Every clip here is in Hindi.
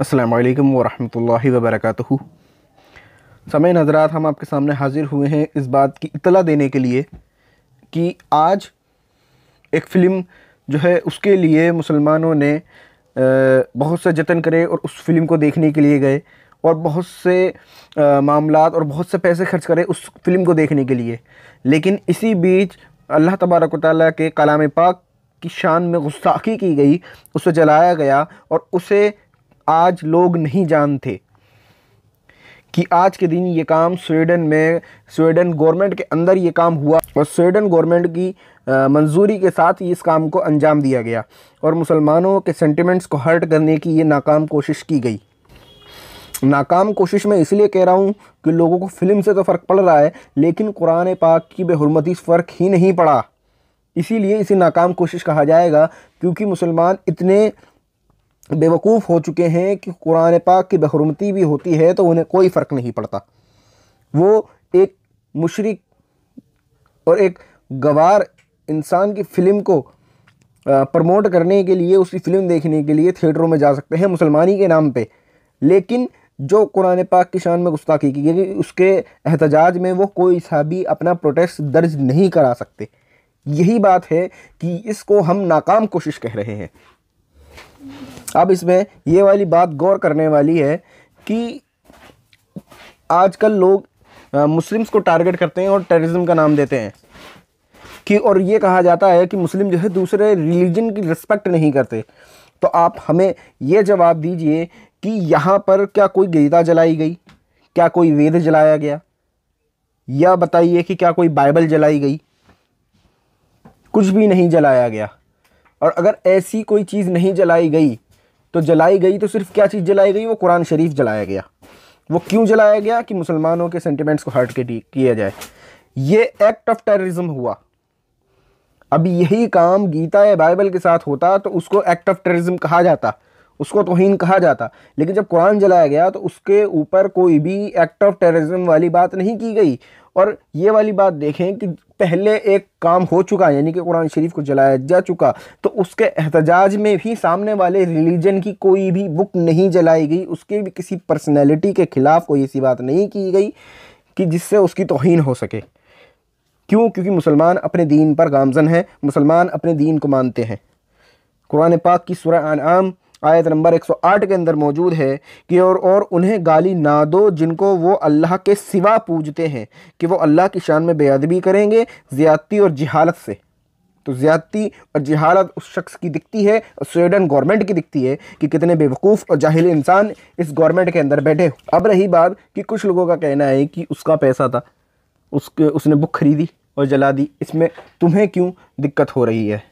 असलकम वालेकुम वरहमतुल्लाहि समय नज़रात हम आपके सामने हाज़िर हुए हैं इस बात की इतला देने के लिए कि आज एक फ़िल्म जो है उसके लिए मुसलमानों ने बहुत से जतन करे और उस फिल्म को देखने के लिए गए और बहुत से मामला और बहुत से पैसे खर्च करे उस फिल्म को देखने के लिए लेकिन इसी बीच अल्लाह तबारक ताली के कलाम पाक की शान में गुस्ताखी की गई उसे जलाया गया और उसे आज लोग नहीं जानते कि आज के दिन ये काम स्वीडन में स्वीडन गवर्नमेंट के अंदर ये काम हुआ और स्वीडन गवर्नमेंट की मंजूरी के साथ इस काम को अंजाम दिया गया और मुसलमानों के सेंटिमेंट्स को हर्ट करने की ये नाकाम कोशिश की गई नाकाम कोशिश मैं इसलिए कह रहा हूँ कि लोगों को फिल्म से तो फ़र्क पड़ रहा है लेकिन कुरान पाक की बेहरमती फ़र्क ही नहीं पड़ा इसीलिए इसे नाकाम कोशिश कहा जाएगा क्योंकि मुसलमान इतने बेवकूफ़ हो चुके हैं कि कुरान पाक की बहरुमती भी होती है तो उन्हें कोई फ़र्क नहीं पड़ता वो एक मुशरक और एक गवार इंसान की फ़िल्म को प्रमोट करने के लिए उसकी फ़िल्म देखने के लिए थिएटरों में जा सकते हैं मुसलमानी के नाम पे लेकिन जो कुरान पाक की शान में गुस्ताखी की गई उसके एहतजाज में वो कोई सा भी अपना प्रोटेस्ट दर्ज नहीं करा सकते यही बात है कि इसको हम नाकाम कोशिश कह रहे हैं अब इसमें ये वाली बात गौर करने वाली है कि आजकल लोग मुस्लिम्स को टारगेट करते हैं और टेररिज्म का नाम देते हैं कि और ये कहा जाता है कि मुस्लिम जो है दूसरे रिलीजन की रिस्पेक्ट नहीं करते तो आप हमें ये जवाब दीजिए कि यहाँ पर क्या कोई गीता जलाई गई क्या कोई वेद जलाया गया या बताइए कि क्या कोई बाइबल जलाई गई कुछ भी नहीं जलाया गया और अगर ऐसी कोई चीज़ नहीं जलाई गई तो जलाई गई तो सिर्फ क्या चीज़ जलाई गई वो कुरान शरीफ जलाया गया वो क्यों जलाया गया कि मुसलमानों के सेंटिमेंट्स को हर्ट के किया जाए ये एक्ट ऑफ टेररिज्म हुआ अभी यही काम गीता या बाइबल के साथ होता तो उसको एक्ट ऑफ टेररिज्म कहा जाता उसको तोहन कहा जाता लेकिन जब कुरान जलाया गया तो उसके ऊपर कोई भी एक्ट ऑफ टेररिज्म वाली बात नहीं की गई और ये वाली बात देखें कि पहले एक काम हो चुका यानी कि कुरान शरीफ को जलाया जा चुका तो उसके एहतजाज में भी सामने वाले रिलीजन की कोई भी बुक नहीं जलाई गई उसके भी किसी पर्सनैलिटी के ख़िलाफ़ कोई ऐसी बात नहीं की गई कि जिससे उसकी तोहन हो सके क्यों क्योंकि मुसलमान अपने दीन पर गामजन हैं मुसलमान अपने दीन को मानते हैं कुरान पाक की सुरह आम आयत नंबर 108 के अंदर मौजूद है कि और और उन्हें गाली ना दो जिनको वो अल्लाह के सिवा पूजते हैं कि वो अल्लाह की शान में बेअदबी करेंगे ज़्यादती और जहालत से तो ज़्यादती और जहालत उस शख्स की दिखती है और स्वीडन गवर्नमेंट की दिखती है कि कितने बेवकूफ़ और जाहिल इंसान इस गवर्नमेंट के अंदर बैठे अब रही बात कि कुछ लोगों का कहना है कि उसका पैसा था उसके उसने बुक खरीदी और जला दी इसमें तुम्हें क्यों दिक्कत हो रही है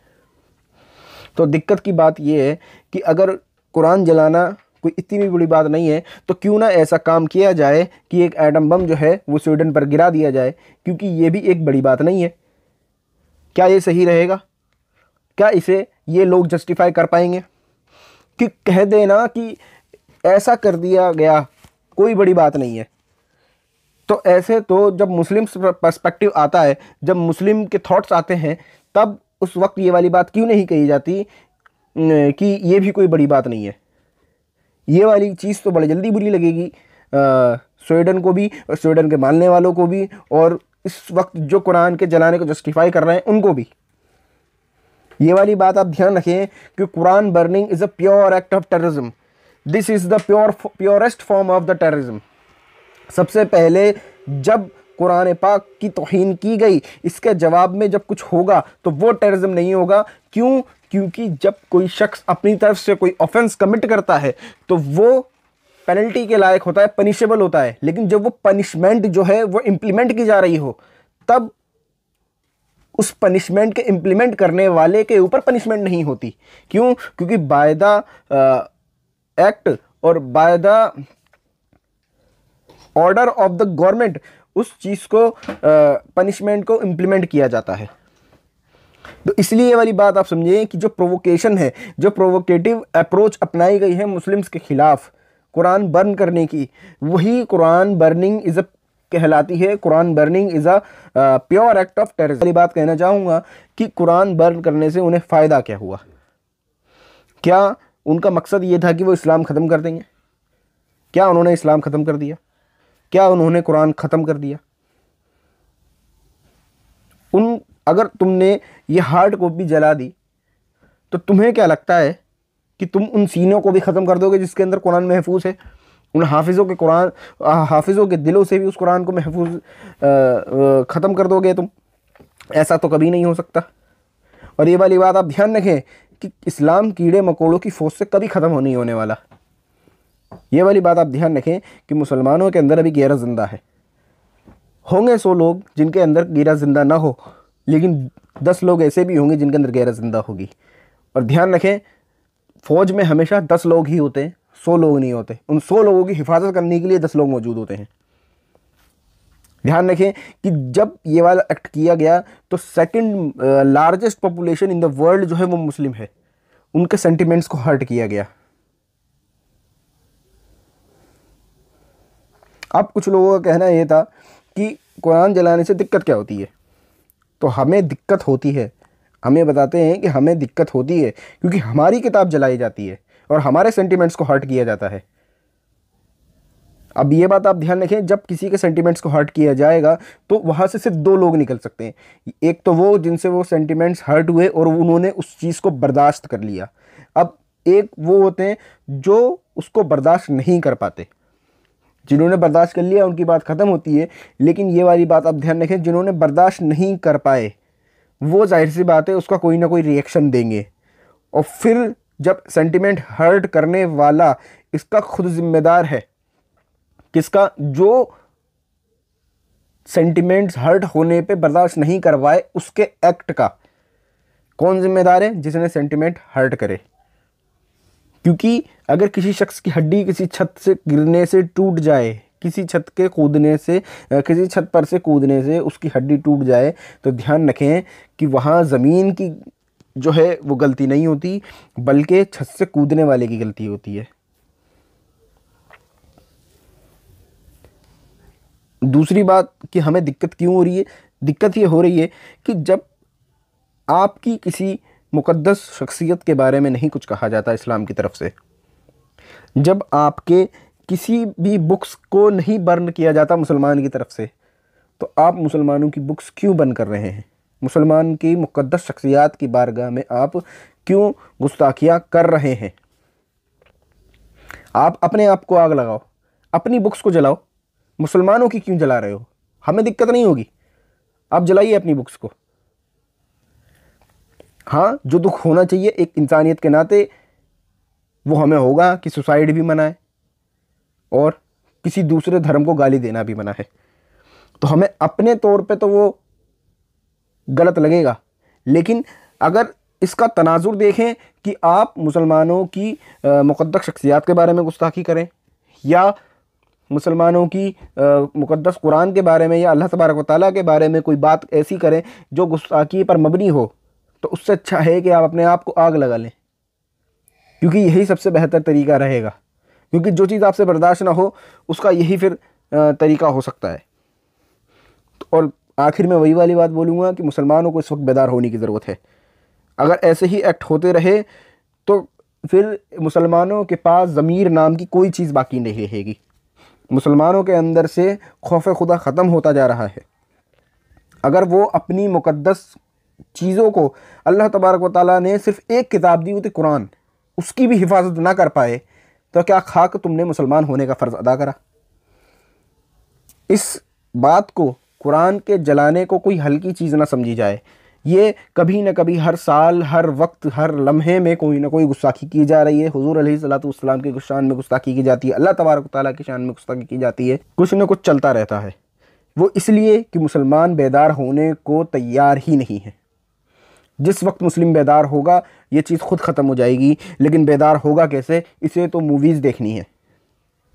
तो दिक्कत की बात यह है कि अगर कुरान जलाना कोई इतनी भी बड़ी बात नहीं है तो क्यों ना ऐसा काम किया जाए कि एक एटम बम जो है वो स्वीडन पर गिरा दिया जाए क्योंकि ये भी एक बड़ी बात नहीं है क्या ये सही रहेगा क्या इसे ये लोग जस्टिफाई कर पाएंगे कि कह देना कि ऐसा कर दिया गया कोई बड़ी बात नहीं है तो ऐसे तो जब मुस्लिम पर्सपेक्टिव आता है जब मुस्लिम के थॉट्स आते हैं तब उस वक्त ये वाली बात क्यों नहीं कही जाती कि ये भी कोई बड़ी बात नहीं है ये वाली चीज़ तो बड़ी जल्दी बुरी लगेगी स्वीडन को भी और स्वीडन के मानने वालों को भी और इस वक्त जो कुरान के जलाने को जस्टिफाई कर रहे हैं उनको भी ये वाली बात आप ध्यान रखें कि Quran burning is a pure act of terrorism this is the pure purest form of the terrorism सबसे पहले जब कुरान पाक की तोहन की गई इसके जवाब में जब कुछ होगा तो वो टेररिज्म नहीं होगा क्यों क्योंकि जब कोई शख्स अपनी तरफ से कोई ऑफेंस कमिट करता है तो वो पेनल्टी के लायक होता है पनिशेबल होता है लेकिन जब वो पनिशमेंट जो है वो इम्प्लीमेंट की जा रही हो तब उस पनिशमेंट के इम्प्लीमेंट करने वाले के ऊपर पनिशमेंट नहीं होती क्यों क्योंकि बाय द एक्ट और by the order of the government उस चीज़ को पनिशमेंट को इम्प्लीमेंट किया जाता है तो इसलिए ये वाली बात आप समझिए कि जो प्रोवोकेशन है जो प्रोवोकेटिव अप्रोच अपनाई गई है मुस्लिम्स के ख़िलाफ़ कुरान बर्न करने की वही कुरान बर्निंग इज़ अ कहलाती है Quran burning is a pure act of terrorism वाली बात कहना चाहूँगा कि कुरान बर्न करने से उन्हें फ़ायदा क्या हुआ क्या उनका मकसद ये था कि वो इस्लाम ख़त्म कर देंगे क्या उन्होंने इस्लाम ख़त्म कर दिया क्या उन्होंने कुरान ख़त्म कर दिया उन अगर तुमने ये हार्ड कॉपी जला दी तो तुम्हें क्या लगता है कि तुम उन सीनों को भी ख़त्म कर दोगे जिसके अंदर कुरान महफूज है उन हाफिज़ों के कुरान हाफिज़ों के दिलों से भी उस कुरान को महफूज ख़त्म कर दोगे तुम ऐसा तो कभी नहीं हो सकता और ये वाली बात आप ध्यान रखें कि इस्लाम कीड़े मकोड़ों की फौज से कभी ख़त्म नहीं होने वाला ये वाली बात आप ध्यान रखें कि मुसलमानों के अंदर अभी गैरत ज़िंदा है होंगे सौ लोग जिनके अंदर गेरा ज़िंदा ना हो लेकिन दस लोग ऐसे भी होंगे जिनके अंदर गैरत ज़िंदा होगी और ध्यान रखें फ़ौज में हमेशा दस लोग ही होते हैं सौ लोग नहीं होते उन सौ लोगों की हिफाजत करने के लिए दस लोग मौजूद होते हैं ध्यान रखें कि जब ये वाला एक्ट किया गया तो second largest population in the world जो है वो मुस्लिम है उनके सेंटिमेंट्स को हर्ट किया गया अब कुछ लोगों का कहना ये था कि कुरान जलाने से दिक्कत क्या होती है तो हमें दिक्कत होती है हमें बताते हैं कि हमें दिक्कत होती है क्योंकि हमारी किताब जलाई जाती है और हमारे सेंटिमेंट्स को हर्ट किया जाता है अब ये बात आप ध्यान रखें जब किसी के सेंटिमेंट्स को हर्ट किया जाएगा तो वहाँ से सिर्फ दो लोग निकल सकते हैं एक तो वो जिनसे वो सेंटिमेंट्स हर्ट हुए और उन्होंने उस चीज़ को बर्दाश्त कर लिया अब एक वो होते हैं जो उसको बर्दाश्त नहीं कर पाते जिन्होंने बर्दाश्त कर लिया उनकी बात ख़त्म होती है लेकिन ये वाली बात आप ध्यान रखें जिन्होंने बर्दाश्त नहीं कर पाए वो जाहिर सी बात है उसका कोई ना कोई रिएक्शन देंगे और फिर जब सेंटिमेंट हर्ट करने वाला इसका खुद जिम्मेदार है किसका जो सेंटिमेंट्स हर्ट होने पे बर्दाश्त नहीं करवाए उसके एक्ट का कौन जिम्मेदार है जिसने सेंटिमेंट हर्ट करे क्योंकि अगर किसी शख्स की हड्डी किसी छत से गिरने से टूट जाए किसी छत के कूदने से किसी छत पर से कूदने से उसकी हड्डी टूट जाए तो ध्यान रखें कि वहाँ ज़मीन की जो है वो गलती नहीं होती बल्कि छत से कूदने वाले की गलती होती है दूसरी बात कि हमें दिक्कत क्यों हो रही है दिक्कत ये हो रही है कि जब आपकी किसी मुक़दस शख्सियत के बारे में नहीं कुछ कहा जाता इस्लाम की तरफ से जब आपके किसी भी बुक्स को नहीं बर्न किया जाता मुसलमान की तरफ से तो आप मुसलमानों की बुक्स क्यों बर्न कर रहे हैं मुसलमान की मुक़दस शख्सियात की बारगाह में आप क्यों गुस्ताखियाँ कर रहे हैं आप अपने आप को आग लगाओ अपनी बुक्स को जलाओ मुसलमानों की क्यों जला रहे हो हमें दिक्कत नहीं होगी आप जलाइए अपनी बुक्स को हाँ जो दुख होना चाहिए एक इंसानियत के नाते वो हमें होगा कि सुसाइड भी मना है और किसी दूसरे धर्म को गाली देना भी मना है तो हमें अपने तौर पे तो वो गलत लगेगा लेकिन अगर इसका तनाजुर देखें कि आप मुसलमानों की मुक़दस शख्सियात के बारे में गुस्ताखी करें या मुसलमानों की मुक़दस कुरान के बारे में या अल्लाह तबारक वाली के बारे में कोई बात ऐसी करें जो गुस्ताखी पर मबनी हो तो उससे अच्छा है कि आप अपने आप को आग लगा लें क्योंकि यही सबसे बेहतर तरीका रहेगा क्योंकि जो चीज़ आपसे बर्दाश्त ना हो उसका यही फिर तरीका हो सकता है तो और आखिर में वही वाली बात बोलूँगा कि मुसलमानों को इस वक्त बेदार होने की ज़रूरत है अगर ऐसे ही एक्ट होते रहे तो फिर मुसलमानों के पास ज़मीर नाम की कोई चीज़ बाकी नहीं रहेगी मुसलमानों के अंदर से खौफ खुदा ख़त्म होता जा रहा है अगर वो अपनी मुकद्दस चीज़ों को अल्लाह तबारक व ताली ने सिर्फ एक किताब दी वो थी तो कुरान उसकी भी हिफाजत ना कर पाए तो क्या खाक तुमने मुसलमान होने का फ़र्ज़ अदा करा इस बात को कुरान के जलाने को कोई हल्की चीज़ ना समझी जाए ये कभी ना कभी हर साल हर वक्त हर लम्हे में कोई ना कोई गुस्ताखी की जा रही है हजूर सलातम की शान में गुस्ताखी की जाती है अल्लाह तबारक ताली की शान में गुस्ताखी की जाती है कुछ ना कुछ चलता रहता है वो इसलिए कि मुसलमान बेदार होने को तैयार ही नहीं है जिस वक्त मुस्लिम बेदार होगा ये चीज़ खुद ख़त्म हो जाएगी लेकिन बेदार होगा कैसे इसे तो मूवीज़ देखनी है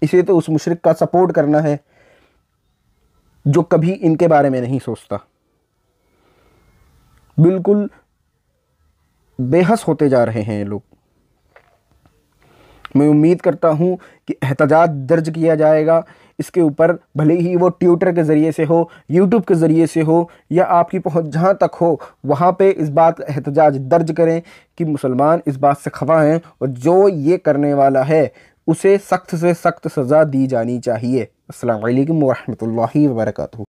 इसे तो उस मुशरक का सपोर्ट करना है जो कभी इनके बारे में नहीं सोचता बिल्कुल बेहस होते जा रहे हैं ये लोग मैं उम्मीद करता हूँ कि एहतजाज दर्ज किया जाएगा इसके ऊपर भले ही वो ट्विटर के ज़रिए से हो यूट्यूब के ज़रिए से हो या आपकी पहुँच जहाँ तक हो वहाँ पे इस बात का एहतजाज दर्ज करें कि मुसलमान इस बात से खफा हैं और जो ये करने वाला है उसे सख्त से सख्त सज़ा दी जानी चाहिए असल वरहमल वर्का